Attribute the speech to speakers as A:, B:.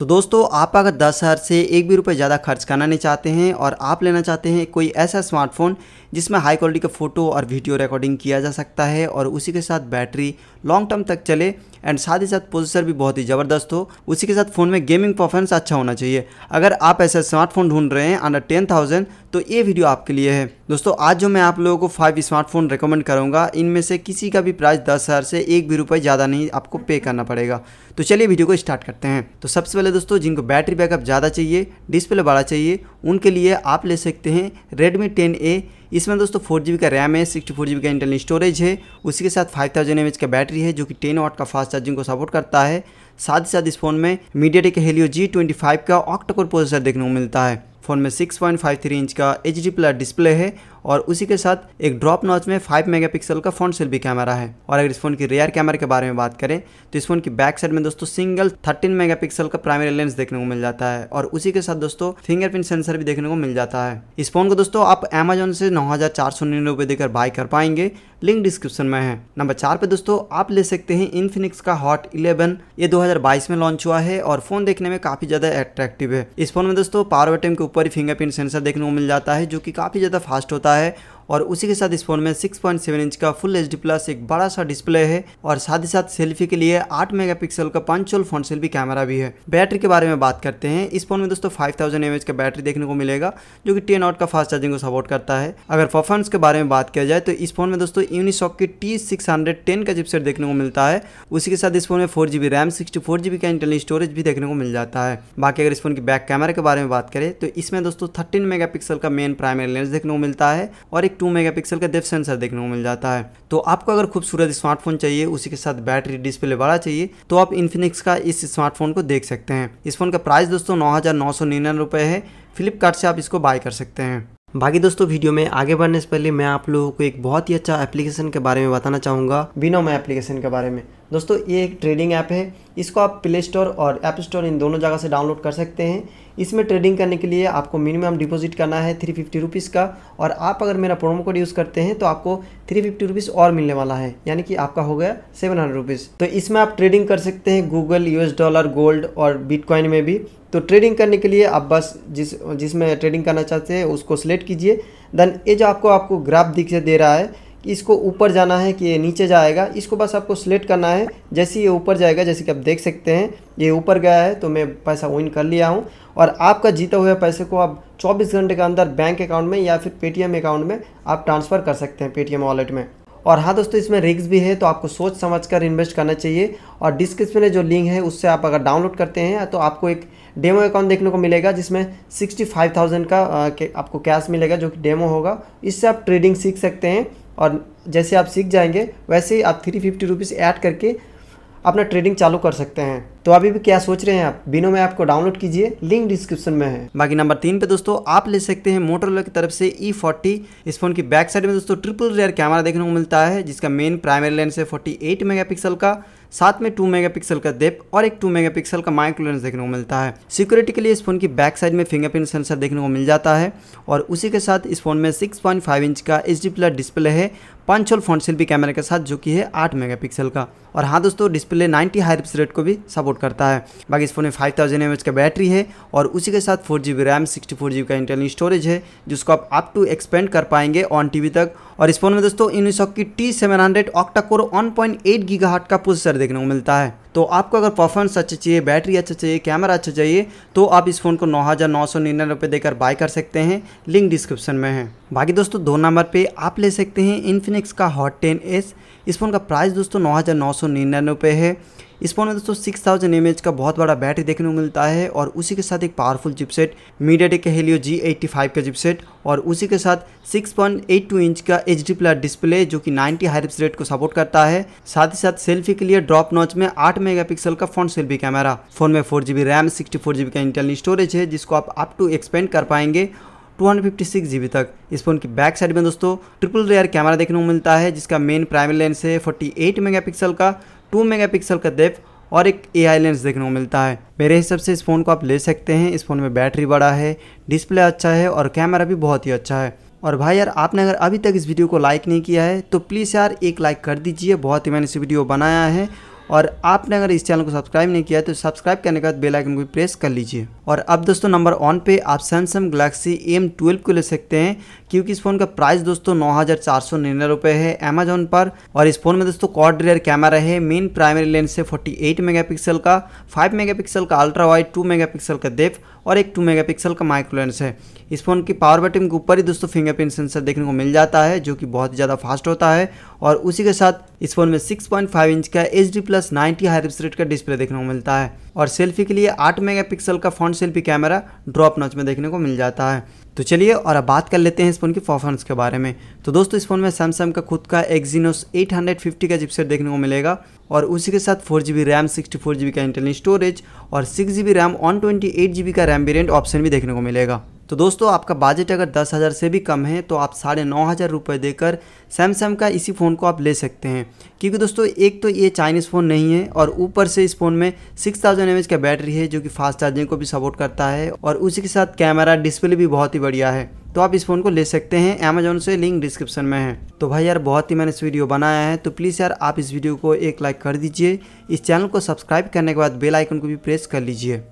A: तो दोस्तों आप अगर दस हज़ार से एक भी रुपये ज़्यादा खर्च करना नहीं चाहते हैं और आप लेना चाहते हैं कोई ऐसा स्मार्टफोन जिसमें हाई क्वालिटी का फ़ोटो और वीडियो रिकॉर्डिंग किया जा सकता है और उसी के साथ बैटरी लॉन्ग टर्म तक चले एंड साथ ही साथ प्रोसेसर भी बहुत ही ज़बरदस्त हो उसी के साथ फ़ोन में गेमिंग परफॉर्मेंस अच्छा होना चाहिए अगर आप ऐसा स्मार्टफोन ढूंढ रहे हैं अंडर टेन थाउजेंड तो ये वीडियो आपके लिए है दोस्तों आज जो मैं आप लोगों को फाइव स्मार्टफोन रिकमेंड करूँगा इनमें से किसी का भी प्राइस दस हज़ार से एक भी रुपये ज़्यादा नहीं आपको पे करना पड़ेगा तो चलिए वीडियो को स्टार्ट करते हैं तो सबसे पहले दोस्तों जिनको बैटरी बैकअप ज़्यादा चाहिए डिस्प्ले बड़ा चाहिए उनके लिए आप ले सकते हैं रेडमी टेन ए इसमें दोस्तों फोर जी का रैम है सिक्सटी फोर का इंटरनल स्टोरेज है उसी के साथ फाइव थाउजेंड का बैटरी है जो कि टेन वाट का फास्ट चार्जिंग को सपोर्ट करता है साथ ही साथ इस फोन में MediaTek Helio G twenty five का ऑक्टोकोर प्रोसेसर देखने को मिलता है फ़ोन में 6.53 इंच का एच डी प्लस डिस्प्ले है और उसी के साथ एक ड्रॉप नॉच में 5 मेगापिक्सल का फ्रंट सेल्फी कैमरा है और अगर इस फोन की रेयर कैमरा के बारे में बात करें तो इस फोन की बैक साइड में दोस्तों सिंगल 13 मेगापिक्सल का प्राइमरी लेंस देखने को मिल जाता है और उसी के साथ दोस्तों फिंगरप्रिंट सेंसर भी देखने को मिल जाता है इस फोन को दोस्तों आप अमेजोन से नौ हजार देकर बाय कर पाएंगे लिंक डिस्क्रिप्शन में है नंबर चार पे दोस्तों आप ले सकते हैं इनफिनिक्स का हॉट इलेवन ये दो 2022 में लॉन्च हुआ है और फोन देखने में काफी ज्यादा अट्रैक्टिव है इस फोन में दोस्तों पावर बटन के ऊपर ही फिंगरप्रिंट सेंसर देखने को मिल जाता है जो कि काफी ज्यादा फास्ट होता है और उसी के साथ इस फोन में 6.7 इंच का फुल एच प्लस एक बड़ा सा डिस्प्ले है और साथ ही साथ सेल्फी के लिए 8 मेगापिक्सल का पंचोल फोन सेल्फी कैमरा भी है बैटरी के बारे में बात करते हैं इस फोन में दोस्तों 5000 थाउजेंड का बैटरी देखने को मिलेगा जो कि टेन आउट का फास्ट चार्जिंग को सपोर्ट करता है अगर परफॉर्मेंस के बारे में बात किया जाए तो इस फोन में दोस्तों यूनिसॉक की टी सिक्स का चिपसेट देखने को मिलता है उसी के साथ इस फोन में four G RAM sixty four G का इंटरनल स्टोरेज भी देखने को मिल जाता है बाकी अगर इस फोन की बैक कैमरा के बारे में बात करें तो इसमें दोस्तों थर्टीन मेगा का मेन प्राइमरी लेंस देखने को मिलता है और एक टू मेगापिक्सल का डेफ सेंसर देखने को मिल जाता है तो आपको अगर खूबसूरत स्मार्टफोन चाहिए उसी के साथ बैटरी डिस्प्ले बड़ा चाहिए तो आप इन्फिनिक्स का इस स्मार्टफोन को देख सकते हैं इस फोन का प्राइस दोस्तों नौ हज़ार नौ है फ्लिपकार्ट से आप इसको बाय कर सकते हैं बाकी दोस्तों वीडियो में आगे बढ़ने से पहले मैं आप लोगों को एक बहुत ही अच्छा एप्लीकेशन के बारे में बताना चाहूँगा बिनोम एप्लीकेशन के बारे में दोस्तों ये एक ट्रेडिंग ऐप है इसको आप प्ले स्टोर और ऐप स्टोर इन दोनों जगह से डाउनलोड कर सकते हैं इसमें ट्रेडिंग करने के लिए आपको मिनिमम डिपॉजिट करना है थ्री फिफ्टी रुपीज़ का और आप अगर मेरा प्रोमो कोड यूज़ करते हैं तो आपको थ्री फिफ्टी रुपीज़ और मिलने वाला है यानी कि आपका हो गया सेवन हंड्रेड रुपीज़ तो इसमें आप ट्रेडिंग कर सकते हैं गूगल यूएस डॉलर गोल्ड और बिटकॉइन में भी तो ट्रेडिंग करने के लिए आप बस जिस जिसमें ट्रेडिंग करना चाहते हैं उसको सिलेक्ट कीजिए देन ये जो आपको आपको ग्राफ दिख दे रहा है इसको ऊपर जाना है कि ये नीचे जाएगा इसको बस आपको सिलेक्ट करना है जैसे ये ऊपर जाएगा जैसे कि आप देख सकते हैं ये ऊपर गया है तो मैं पैसा विन कर लिया हूँ और आपका जीता हुआ पैसे को आप 24 घंटे के अंदर बैंक अकाउंट में या फिर पेटीएम अकाउंट में आप ट्रांसफ़र कर सकते हैं पेटीएम वॉलेट में और हाँ दोस्तों इसमें रिक्स भी है तो आपको सोच समझ कर इन्वेस्ट करना चाहिए और डिस्क्रिप्शन में जो लिंक है उससे आप अगर डाउनलोड करते हैं तो आपको एक डेमो अकाउंट देखने को मिलेगा जिसमें 65,000 का आपको कैश मिलेगा जो कि डेमो होगा इससे आप ट्रेडिंग सीख सकते हैं और जैसे आप सीख जाएंगे वैसे ही आप थ्री फिफ्टी रुपीज़ ऐड करके अपना ट्रेडिंग चालू कर सकते हैं तो अभी भी क्या सोच रहे हैं आप बिनो में आपको डाउनलोड कीजिए लिंक डिस्क्रिप्शन में है बाकी नंबर तीन पे दोस्तों आप ले सकते हैं मोटरोला की तरफ से ई e फोर्टी इस फोन की बैक साइड में दोस्तों ट्रिपल रेयर कैमरा देखने को मिलता है जिसका मेन प्राइमरी लेंस है फोर्टी एट मेगा पिक्सल का साथ में टू मेगापिक्सल का डेप और एक टू मेगापिक्सल का माइक्रो लेंस देखने को मिलता है सिक्योरिटी के लिए इस फोन की बैक साइड में फिंगरप्रिंट सेंसर देखने को मिल जाता है और उसी के साथ इस फोन में सिक्स इंच का एच प्लस डिस्प्ले है पंच होल फ्रंट सेल्फी कैमरे के साथ जो कि है आठ मेगापिक्सल का और हाँ दोस्तों डिस्प्ले 90 हाई रेट को भी सपोर्ट करता है बाकी इस फोन में 5000 थाउजेंड का बैटरी है और उसी के साथ four G B RAM sixty four G B का इंटरनल स्टोरेज है जिसको आप अप टू एक्सपेंड कर पाएंगे ऑन टीवी तक और इस फोन में दोस्तों इन की T seven hundred octacore one point eight का प्रोसेसर देखने को मिलता है तो आपको अगर परफॉर्मेंस अच्छा चाहिए बैटरी अच्छा चाहिए कैमरा अच्छा चाहिए तो आप इस फ़ोन को नौ हज़ार नौ सौ निन्यानवे रुपये देकर बाय कर सकते हैं लिंक डिस्क्रिप्शन में है बाकी दोस्तों दो नंबर पे आप ले सकते हैं इन्फिनिक्स का हॉट टेन एस इस फ़ोन का प्राइस दोस्तों नौ हज़ार नौ सौ निन्यानवे है इस फोन में दोस्तों सिक्स थाउजेंड एम एच का बहुत बड़ा बैटरी देखने को मिलता है और उसी के साथ एक पावरफुल चिपसेट मीडिया टेक का हेलियो जी एट्टी फाइव का चिपसेट और उसी के साथ six point eight two inch का एच डी प्लस डिस्प्ले जो कि नाइन्टी हाइप्स रेट को सपोर्ट करता है साथ ही साथ सेल्फी के लिए ड्रॉप नॉच में आठ मेगा पिक्सल का फ्रंट सेल्फी कैमरा फोन में four G B RAM sixty four G B का इंटरनल स्टोरेज है जिसको आप अप टू एक्सपेंड कर पाएंगे 256 जीबी तक इस फोन की बैक साइड में दोस्तों ट्रिपल रेयर कैमरा देखने को मिलता है जिसका मेन प्राइमरी लेंस है 48 मेगापिक्सल का टू मेगापिक्सल का डेप्थ और एक ए लेंस देखने को मिलता है मेरे हिसाब से इस फ़ोन को आप ले सकते हैं इस फ़ोन में बैटरी बड़ा है डिस्प्ले अच्छा है और कैमरा भी बहुत ही अच्छा है और भाई यार आपने अगर अभी तक इस वीडियो को लाइक नहीं किया है तो प्लीज़ यार एक लाइक कर दीजिए बहुत ही मैंने इस वीडियो बनाया है और आपने अगर इस चैनल को सब्सक्राइब नहीं किया तो सब्सक्राइब करने के बाद बेल आइकन को भी प्रेस कर लीजिए और अब दोस्तों नंबर वन पे आप सैमसंग गलेक्सी एम ट्वेल्व को ले सकते हैं क्योंकि इस फ़ोन का प्राइस दोस्तों नौ हज़ार चार सौ निन्यानवे रुपये है अमेजोन पर और इस फ़ोन में दोस्तों कॉड रेयर कैमरा है मेन प्राइमरी लेंस है फोर्टी एट पिक्सल का फाइव पिक्सल का अल्ट्रा वाइड टू पिक्सल का डेप्थ और एक टू मेगापिक्सल का माइक्रो लेंस है इस फ़ोन की पावर बटन के ऊपर ही दोस्तों फिंगरप्रिंट सेंसर देखने को मिल जाता है जो कि बहुत ज़्यादा फास्ट होता है और उसी के साथ इस फोन में 6.5 इंच का H D plus ninety high rate का डिस्प्ले देखने को मिलता है और सेल्फी के लिए 8 मेगापिक्सल का front selfie camera drop notch में देखने को मिल जाता है तो चलिए और अब बात कर लेते हैं इस फ़ोन की परफॉर्मेंस के बारे में तो दोस्तों इस फ़ोन में सैमसंग का खुद का एक्जीनोस 850 का चिपसेट देखने को मिलेगा और उसी के साथ four G B RAM sixty four G B का इंटरनल स्टोरेज और six G B RAM one twenty eight G B का रैम वेरियंट ऑप्शन भी देखने को मिलेगा तो दोस्तों आपका बजट अगर दस हज़ार से भी कम है तो आप साढ़े नौ हज़ार रुपये देकर सैमसंग का इसी फ़ोन को आप ले सकते हैं क्योंकि दोस्तों एक तो ये चाइनीज़ फ़ोन नहीं है और ऊपर से इस फ़ोन में सिक्स थाउजेंड एम का बैटरी है जो कि फास्ट चार्जिंग को भी सपोर्ट करता है और उसी के साथ कैमरा डिस्प्ले भी बहुत ही बढ़िया है तो आप इस फ़ोन को ले सकते हैं अमेजोन से लिंक डिस्क्रिप्शन में है तो भाई यार बहुत ही मैंने इस वीडियो बनाया है तो प्लीज़ यार आप इस वीडियो को एक लाइक कर दीजिए इस चैनल को सब्सक्राइब करने के बाद बेल आइकन को भी प्रेस कर लीजिए